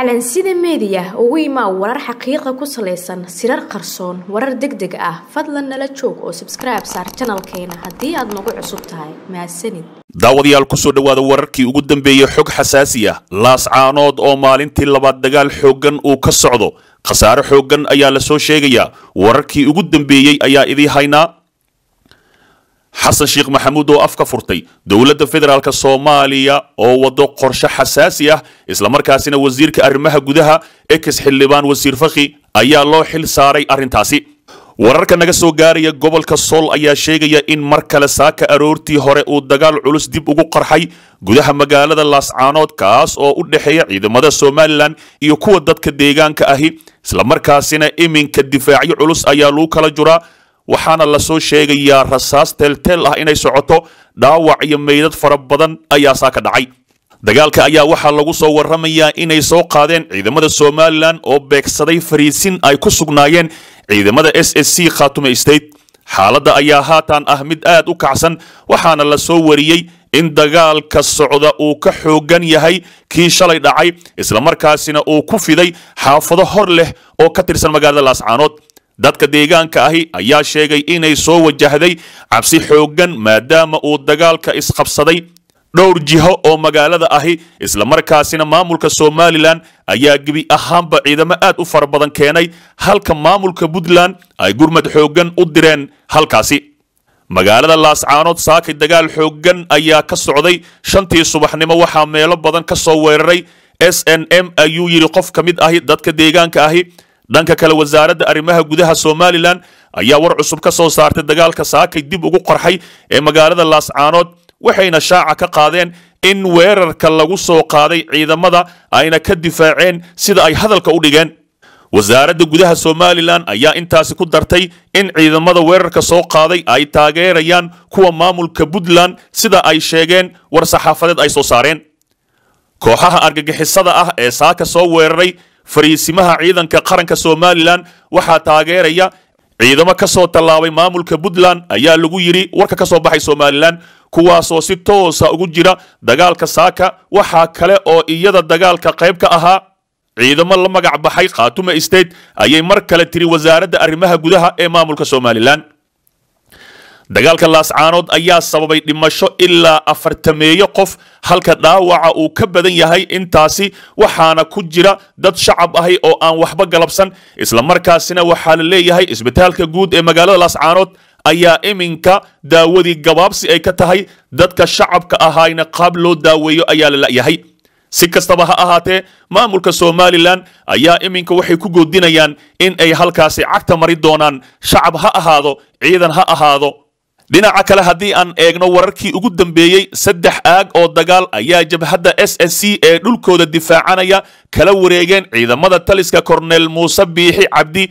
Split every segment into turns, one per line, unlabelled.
calansida meediya ugu imaa warar xaqiiqa ku salaysan sirar qarsoon warar deg deg ah fadlan nala joog oo sabskribe saar janalkeena haddii aad nagu cusub tahay mahadsanid daawadayaal kusoo dhowaada wararkii ugu dambeeyey xog xasaasi ah laas caanood oo maalintii labaad dagaal xooggan uu ka socdo khasaare xooggan ayaa la soo sheegayaa wararkii ugu dambeeyey ayaa idii haynaa xasan sheekh maxamuud oo af ka furtay dowladda federaalka soomaaliya oo waddo qorshe xasaasi ah islamarkaasina wasiirka arrimaha gudaha ex xildhibaan wasiir fakhi ayaa loo xil saaray arrintaasi wararka naga soo gaaraya gobolka sool ayaa sheegaya in mar kale saaka aroortii hore uu dagaal culus dib ugu qarxay gudaha magaalada laascaanood kaas oo u dhexeeya ciidamada somalilan iyo kuwa dadka deegaanka ahi islamarkaasina iminka difaacyo culus ayaa lagu kala juraa waxaana lasoo sheegayaa rasaas teelteel ah inay socoto dhaawac iyo meydad fara badan ayaa saa ka dhacay dagaalka ayaa waxaa lagu soo warramayaa inay soo qaadeen ciidamada somalilan oo beegsaday fariisin ay ku sugnaayeen ciidamada s s c khatume state xaaladda ayaa haatan ah mid aad u kacsan waxaana la soo wariyey in dagaalka socda uu ka xooggan yahay kii shalay dhacay islamarkaasina uu ku fiday xaafado hor leh oo ka tirsan magaalada laascaanood dadka deegaanka ahi ayaa sheegay inay soo wajahday cabsi xooggan maadaama uu dagaalka isqabsaday dhowr jiho oo magaalada ahi isla markaasina maamulka somalilan ayaa gebi ahaanba ciidamo aad u fara badan keenay halka maamulka puntland ay gurmad xooggan u direen halkaasi magaalada laascaanood saaki dagaal xooggan ayaa ka socday shantii subaxnimo waxaa meelo badan ka soo weeraray s n m ayuu yidhi qof ka mid ahi dadka deegaanka ahi dhanka kale wasaaradda arrimaha gudaha somalilan ayaa war cusub ka soo saartay dagaalka saakay dib ugu qorxay ee magaalada laascaanood waxayna shaaca ka qaadeen in weerarka lagu soo qaaday ciidamada ayna ka difaaceen sida ay hadalka u dhigeen wasaaradda gudaha somalilan ayaa intaasi ku dartay in ciidamada weerarka soo qaaday ay taageerayaan kuwa maamulka puntland sida ay sheegeen war saxaafadeed ay soo saareen kooxaha argagixisada ah ee saaka soo weeraray fariisimaha ciidanka qaranka somalilan waxaa taageeraya ciidamo ka soo tallaabay maamulka puntland ayaa lagu yidhi warka ka soo baxay somalilan kuwaasoo si toosa ugu jira dagaalka saaka waxaa kale oo iyada dagaalka qayb ka ahaa ciidamo la magac baxay khatuma state ayay mar kale tiri wasaaradda arrimaha gudaha ee maamulka somalilan dagaalka laascaanood ayaa sababay dhimasho ilaa afartameeyo qof halka dhaawaca uu ka badan yahay intaasi waxaana ku jira dad shacab ahay oo aan waxba galabsan isla markaasina waxaa la leeyahay isbitaalka guud ee magaalada laascaanood ayaa iminka daawadii gabaabsi ay ka tahay dadka shacabka ahaayna qaab loo daaweeyo ayaa la la'yahay si kastaba ha ahaatee maamulka somalilan ayaa iminka waxay ku goodinayaan in ay halkaasi cagta mari doonaan shacab ha ahaado ciidan ha ahaado dhinaca kale haddii aan eegno wararkii ugu dambeeyey saddex aag oo dagaal ayaa jabhadda s s c ee dhulkooda difaacanaya kala wareegeen ciidamada taliska korneel muuse biixi cabdi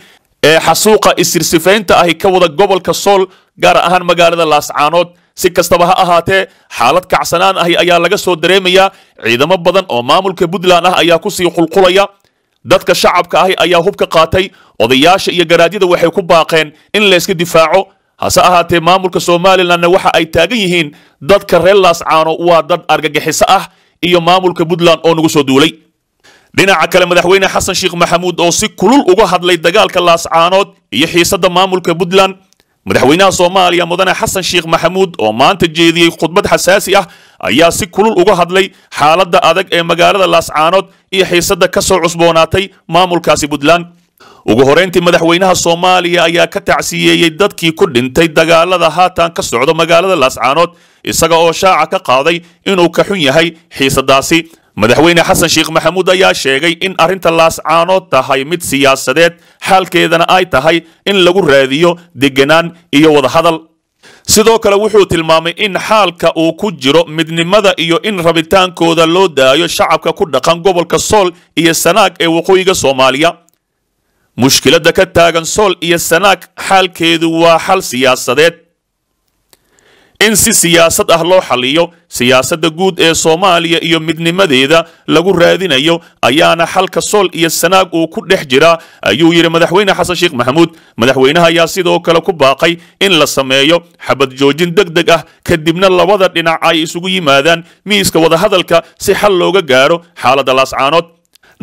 ee xasuuqa isirsifaynta ahi ka wada gobolka sool gaar ahaan magaalada laascaanood si kastaba ha ahaatee xaalad kacsanaan ahi ayaa laga soo dareemayaa ciidamo badan oo maamulka puntland ah ayaa ku sii qulqulaya dadka shacabka ahi ayaa hub ka qaatay odayaasha iyo garaadyada waxay ku baaqeen in layska difaaco hase ahaatee maamulka somalilanna waxa ay taagan yihiin dadka reer laascaano waa dad argagixiso ah iyo maamulka puntland oo nagu soo duulay dhinaca kale madaxweyne xasan sheekh maxamuud oo si kulul uga hadlay dagaalka laascaanood iyo xiisadda maamulka puntland madaxweynaha soomaaliya mudane xasan sheekh maxamuud oo maanta jeediyey khudbad xasaasi ah ayaa si kulul uga hadlay xaaladda adag ee magaalada laascaanood iyo xiisadda ka soo cusboonaatay maamulkaasi puntland ugu horeyntii madaxweynaha soomaaliya ayaa ka tacsiyeeyey dadkii ku dhintay dagaalada haatan ka socda magaalada laascaanood isaga oo shaaca ka qaaday inuu ka xun yahay xiisadaasi madaxweyne xasan sheekh maxamuud ayaa sheegay in arrinta laascaanood tahay mid siyaasadeed xaalkeedana ay tahay in lagu raadiyo deganaan iyo wadahadal sidoo kale wuxuu tilmaamay in xaalka uu ku jiro midnimada iyo in rabitaankooda loo daayo shacabka ku dhaqan gobolka sool iyo sanaag ee waqooyiga soomaaliya mushkiladda ka taagan sool iyo sanaag xaalkeedu waa xal siyaasadeed in si siyaasad ah loo xaliyo siyaasadda guud ee soomaaliya iyo midnimadeeda lagu raadinayo ayaana xalka sool iyo sanaag uu ku dhex jiraa ayuu yidhi madaxweyne xasan sheekh maxamuud madaxweynaha ayaa sidoo kale ku baaqay in la sameeyo xabad joojin deg deg ah kadibna labada dhinac ay isugu yimaadaan miiska wadahadalka si xal looga gaaro xaaladda laascaanood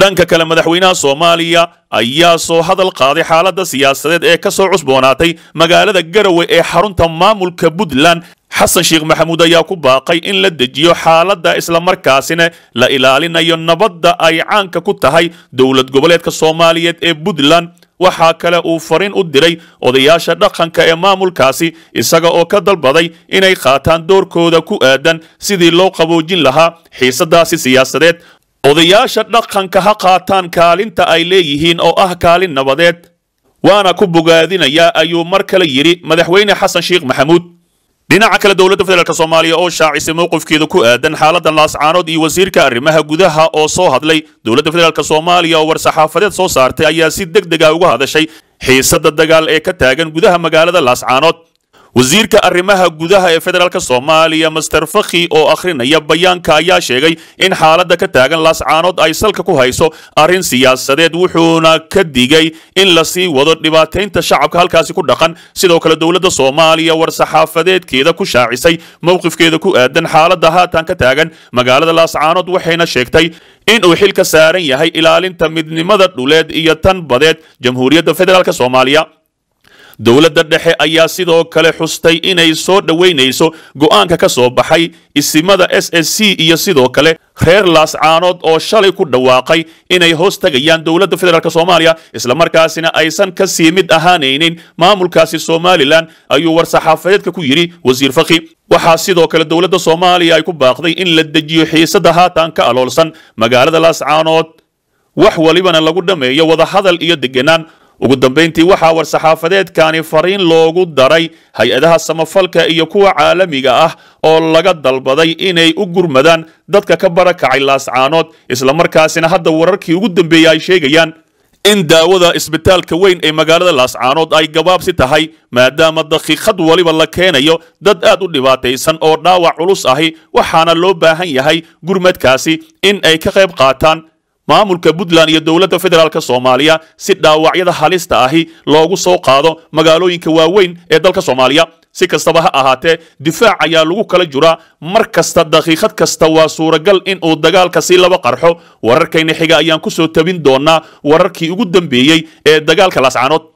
dhanka kale madaxweynaha soomaaliya ayaa soo hadal qaaday xaaladda siyaasadeed ee kasoo cusboonaatay magaalada garowe ee xarunta maamulka puntland xasan sheekh maxamuud ayaa ku baaqay in la dejiyo xaaladda islamarkaasina la ilaalinayo nabadda ay caanka ku tahay dowlad goboleedka soomaaliyeed ee puntland waxaa kale uu farin u diray odayaasha dhaqanka ee maamulkaasi isaga oo ka dalbaday inay qaataan doorkooda ku aadan sidii loo qaboojin lahaa xiisadaasi siyaasadeed odayaasha dhaqanka ha qaataan kaalinta ay leeyihiin oo ah kaalin nabadeed waana ku bogaadinayaa ayuu mar kale yidhi madaxweyne xasan sheikh maxamuud dhinaca kale dowladda federaalk soomaaliya oo shaacisay mowqifkeeda ku aadan xaaladan laascaanood iyo wasiirka arrimaha gudaha oo soo hadlay dowladda federaalk soomaaliya oo war-saxaafadeed soo saartay ayaa si deg dega ah uga hadashay xiisadda dagaal ee ka taagan gudaha magaalada laascaanood wasiirka arrimaha gudaha ee federaalk soomaaliya master fakhi oo akhrinaya bayaanka ayaa sheegay in xaaladda ka taagan laascaanood ay salka ku hayso arrin siyaasadeed wuxuuna ka digay in la sii wado dhibaataynta shacabka halkaasi ku dhaqan sidoo kale dowladda soomaaliya war-saxaafadeedkeeda ku shaacisay mowqifkeeda ku aadan xaaladda haatan ka taagan magaalada laascaanood waxayna sheegtay inuu xil ka saaran yahay ilaalinta midnimada dhuleed iyo tan badeed jamhuuriyadda federaalk soomaaliya dowladda dhexe ayaa sidoo kale xustay inay soo dhoweynayso go'aanka ka soo baxay isimada s s c iyo sidoo kale reer laascaanood oo shalay ku dhawaaqay inay hoos tegayaan dowladda federaalk soomaaliya markaasina aysan kasii mid ahaanaynin maamulkaasi somalilan ayuu war-saxaafadeedka ku yidhi wasiir fakhi waxaa sidoo kale dowladda soomaaliya ay ku baaqday in la dejiyo xiisadda haatan ka aloolsan magaalada laascaanood wax walibana lagu dhammeeyo wadahadal iyo degganaan ugu dambayntii waxaa war-saxaafadeedkani fariin loogu daray hay-adaha samafalka iyo kuwa caalamiga ah oo laga dalbaday inay u gurmadaan dadka ka barakacay laascaanood isla markaasina hadda wararkii ugu dambeeyey ay sheegayaan in daawada isbitaalka weyn ee magaalada laascaanood ay gabaabsi tahay maadaama daqiiqad waliba la keenayo dad aad u dhibaataysan oo dhaawac culus ahi waxaana loo baahan yahay gurmadkaasi in ay ka qayb qaataan maamulka puntland iyo dowladda federaalk soomaaliya si dhaawacyada halista ahi loogu soo qaado magaalooyinka waaweyn ee dalka soomaaliya si kastaba ha ahaatee difaac ayaa lagu kala jiraa mar kasta daqiiqad kasta waa suuragal in uu dagaalka si laba qarxo wararkayna xiga ayaan ku soo tebin doonaa wararkii ugu dambeeyey ee dagaalka laascaanood